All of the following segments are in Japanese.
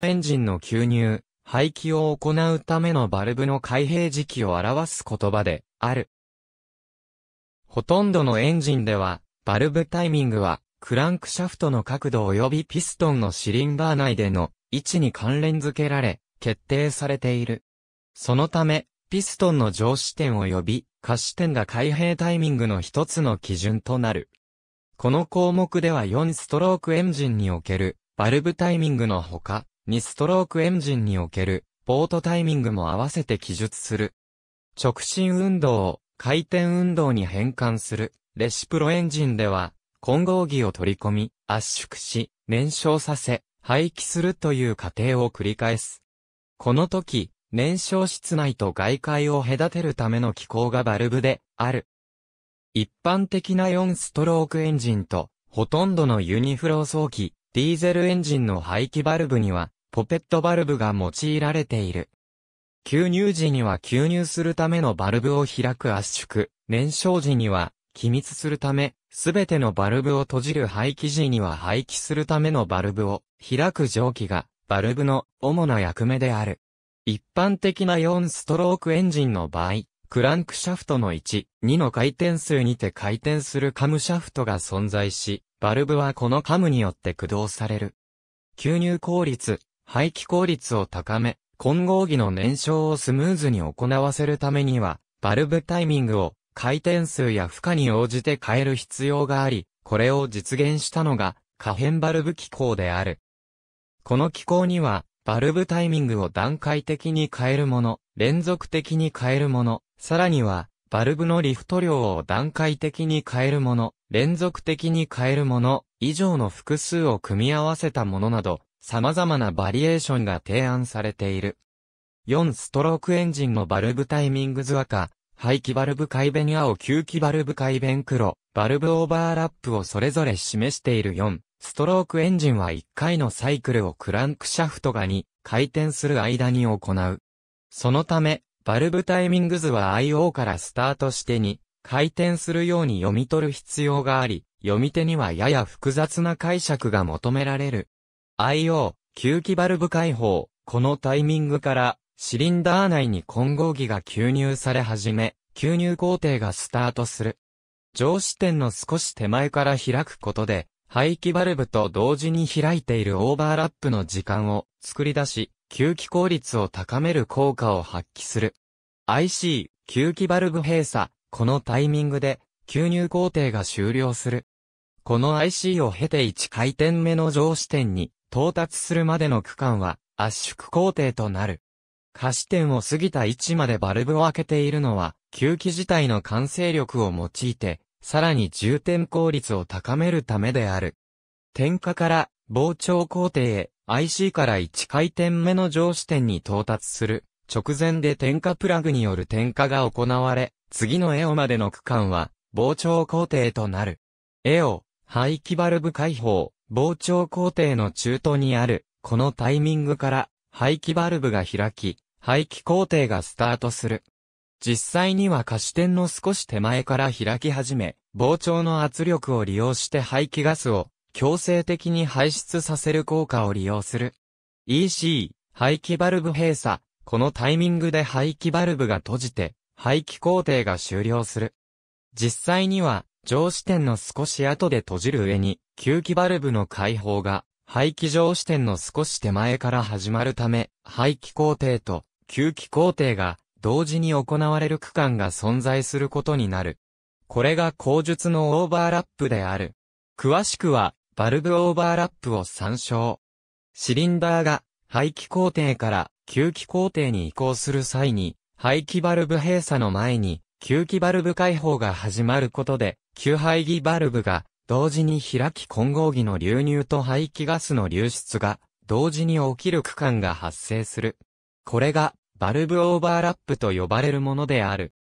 エンジンの吸入、排気を行うためのバルブの開閉時期を表す言葉である。ほとんどのエンジンでは、バルブタイミングは、クランクシャフトの角度及びピストンのシリンバー内での位置に関連付けられ、決定されている。そのため、ピストンの上視点及び下視点が開閉タイミングの一つの基準となる。この項目では4ストロークエンジンにおけるバルブタイミングのほか、2ストロークエンジンにおけるポートタイミングも合わせて記述する。直進運動を回転運動に変換するレシプロエンジンでは混合儀を取り込み圧縮し燃焼させ廃棄するという過程を繰り返す。この時、燃焼室内と外界を隔てるための機構がバルブである。一般的な4ストロークエンジンとほとんどのユニフロー装機、ディーゼルエンジンの排気バルブにはポペットバルブが用いられている。吸入時には吸入するためのバルブを開く圧縮、燃焼時には気密するため、すべてのバルブを閉じる排気時には排気するためのバルブを開く蒸気がバルブの主な役目である。一般的な4ストロークエンジンの場合、クランクシャフトの1、2の回転数にて回転するカムシャフトが存在し、バルブはこのカムによって駆動される。吸入効率、排気効率を高め、混合儀の燃焼をスムーズに行わせるためには、バルブタイミングを回転数や負荷に応じて変える必要があり、これを実現したのが可変バルブ機構である。この機構には、バルブタイミングを段階的に変えるもの、連続的に変えるもの、さらには、バルブのリフト量を段階的に変えるもの、連続的に変えるもの、以上の複数を組み合わせたものなど、様々なバリエーションが提案されている。4ストロークエンジンのバルブタイミング図赤、排気バルブ改弁青吸気バルブ改弁黒、バルブオーバーラップをそれぞれ示している4。ストロークエンジンは1回のサイクルをクランクシャフトが2回転する間に行う。そのため、バルブタイミング図は IO からスタートして2回転するように読み取る必要があり、読み手にはやや複雑な解釈が求められる。IO、吸気バルブ開放。このタイミングから、シリンダー内に混合機が吸入され始め、吸入工程がスタートする。上視点の少し手前から開くことで、排気バルブと同時に開いているオーバーラップの時間を作り出し、吸気効率を高める効果を発揮する。IC、吸気バルブ閉鎖、このタイミングで、吸入工程が終了する。この IC を経て1回転目の上視点に、到達するまでの区間は圧縮工程となる。可視点を過ぎた位置までバルブを開けているのは、吸気自体の完成力を用いて、さらに充填効率を高めるためである。点火から膨張工程へ IC から1回転目の上視点に到達する直前で点火プラグによる点火が行われ、次のエオまでの区間は膨張工程となる。エオ、排気バルブ開放、膨張工程の中途にある、このタイミングから、排気バルブが開き、排気工程がスタートする。実際には可視点の少し手前から開き始め、膨張の圧力を利用して排気ガスを強制的に排出させる効果を利用する。EC、排気バルブ閉鎖。このタイミングで排気バルブが閉じて、排気工程が終了する。実際には、上視点の少し後で閉じる上に、吸気バルブの開放が、排気上支点の少し手前から始まるため、排気工程と吸気工程が同時に行われる区間が存在することになる。これが口述のオーバーラップである。詳しくは、バルブオーバーラップを参照。シリンダーが排気工程から吸気工程に移行する際に、排気バルブ閉鎖の前に、吸気バルブ開放が始まることで、吸排気バルブが同時に開き混合儀の流入と排気ガスの流出が、同時に起きる区間が発生する。これが、バルブオーバーラップと呼ばれるものである。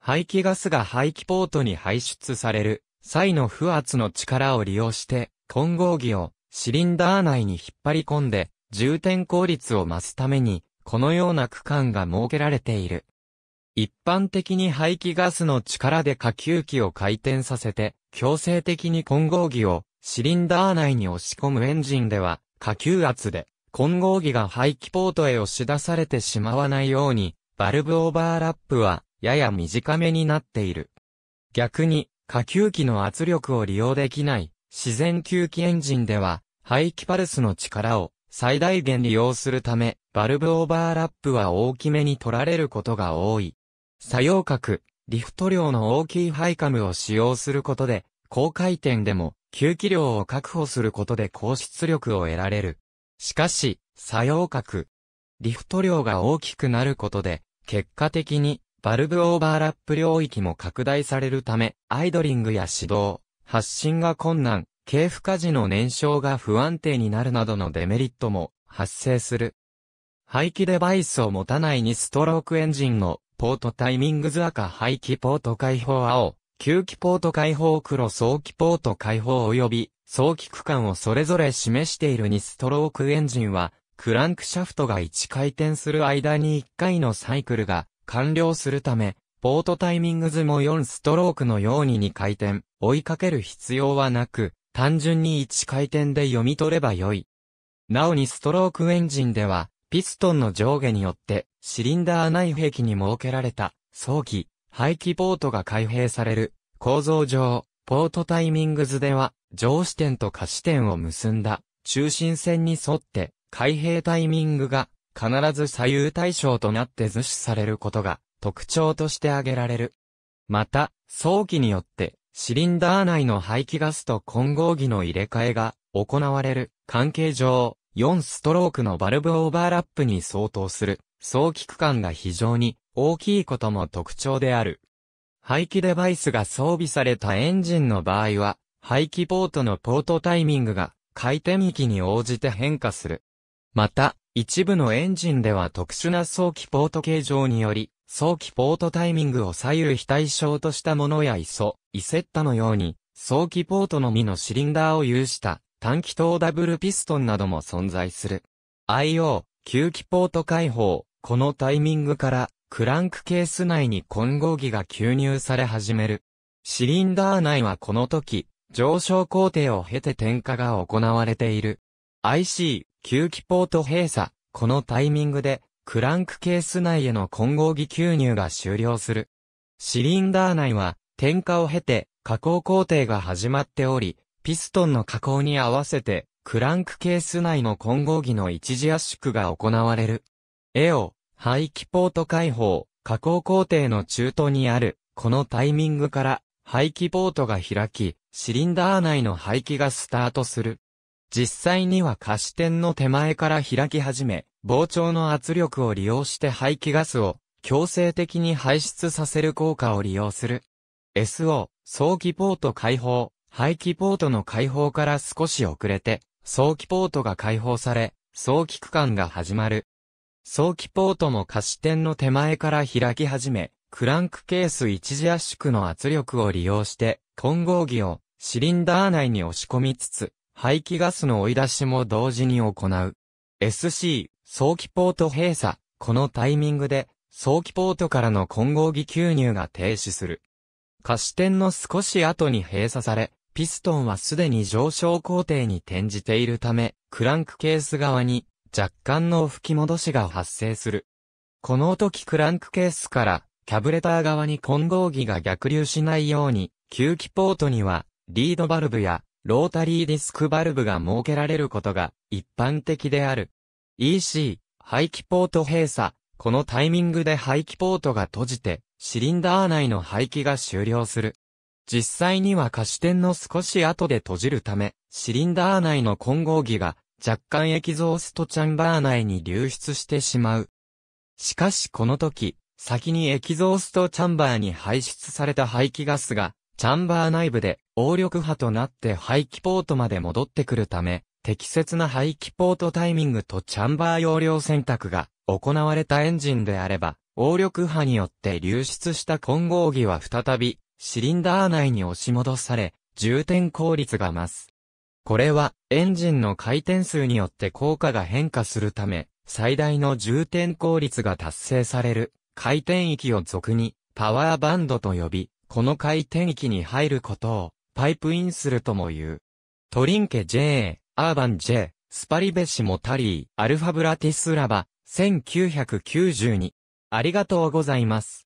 排気ガスが排気ポートに排出される際の不圧の力を利用して、混合儀をシリンダー内に引っ張り込んで、充填効率を増すために、このような区間が設けられている。一般的に排気ガスの力で下級機を回転させて、強制的に混合機をシリンダー内に押し込むエンジンでは、下級圧で混合機が排気ポートへ押し出されてしまわないように、バルブオーバーラップはやや短めになっている。逆に、下級機の圧力を利用できない自然吸気エンジンでは、排気パルスの力を最大限利用するため、バルブオーバーラップは大きめに取られることが多い。作用角、リフト量の大きいハイカムを使用することで、高回転でも吸気量を確保することで高出力を得られる。しかし、作用角、リフト量が大きくなることで、結果的にバルブオーバーラップ領域も拡大されるため、アイドリングや指導、発進が困難、軽負荷時の燃焼が不安定になるなどのデメリットも発生する。排気デバイスを持たない2ストロークエンジンのポートタイミングズ赤排気ポート解放青、吸気ポート解放黒早期ポート解放及び、早期区間をそれぞれ示している2ストロークエンジンは、クランクシャフトが1回転する間に1回のサイクルが完了するため、ポートタイミングズも4ストロークのように2回転、追いかける必要はなく、単純に1回転で読み取ればよい。なおにストロークエンジンでは、ピストンの上下によってシリンダー内壁に設けられた、早期、排気ポートが開閉される、構造上、ポートタイミング図では、上視点と下視点を結んだ、中心線に沿って、開閉タイミングが、必ず左右対称となって図示されることが、特徴として挙げられる。また、早期によって、シリンダー内の排気ガスと混合技の入れ替えが行われる関係上、4ストロークのバルブオーバーラップに相当する早期区間が非常に大きいことも特徴である。排気デバイスが装備されたエンジンの場合は、排気ポートのポートタイミングが回転域に応じて変化する。また、一部のエンジンでは特殊な早期ポート形状により、早期ポートタイミングを左右非対称としたものやイソ、イセッタのように、早期ポートのみのシリンダーを有した短気筒ダブルピストンなども存在する。IO、吸気ポート解放、このタイミングから、クランクケース内に混合儀が吸入され始める。シリンダー内はこの時、上昇工程を経て点火が行われている。IC、吸気ポート閉鎖、このタイミングで、クランクケース内への混合儀吸入が終了する。シリンダー内は、点火を経て、加工工程が始まっており、ピストンの加工に合わせて、クランクケース内の混合儀の一時圧縮が行われる。絵を、排気ポート開放、加工工程の中途にある、このタイミングから、排気ポートが開き、シリンダー内の排気がスタートする。実際には貸し点の手前から開き始め、膨張の圧力を利用して排気ガスを強制的に排出させる効果を利用する。SO、早期ポート開放、排気ポートの開放から少し遅れて、早期ポートが開放され、早期区間が始まる。早期ポートの貸し点の手前から開き始め、クランクケース一時圧縮の圧力を利用して、混合儀をシリンダー内に押し込みつつ、排気ガスの追い出しも同時に行う。SC、早期ポート閉鎖。このタイミングで、早期ポートからの混合儀吸入が停止する。貸し点の少し後に閉鎖され、ピストンはすでに上昇工程に転じているため、クランクケース側に若干の吹き戻しが発生する。この時クランクケースからキャブレター側に混合儀が逆流しないように、吸気ポートにはリードバルブやロータリーディスクバルブが設けられることが一般的である。EC、排気ポート閉鎖。このタイミングで排気ポートが閉じて、シリンダー内の排気が終了する。実際には可視点の少し後で閉じるため、シリンダー内の混合儀が若干エキゾーストチャンバー内に流出してしまう。しかしこの時、先にエキゾーストチャンバーに排出された排気ガスが、チャンバー内部で応力波となって排気ポートまで戻ってくるため、適切な排気ポートタイミングとチャンバー容量選択が行われたエンジンであれば、応力波によって流出した混合儀は再び、シリンダー内に押し戻され、充填効率が増す。これは、エンジンの回転数によって効果が変化するため、最大の重点効率が達成される、回転域を俗に、パワーバンドと呼び、この回転域に入ることを、パイプインするとも言う。トリンケ J、アーバン J、スパリベシモタリー、アルファブラティスラバ、1992。ありがとうございます。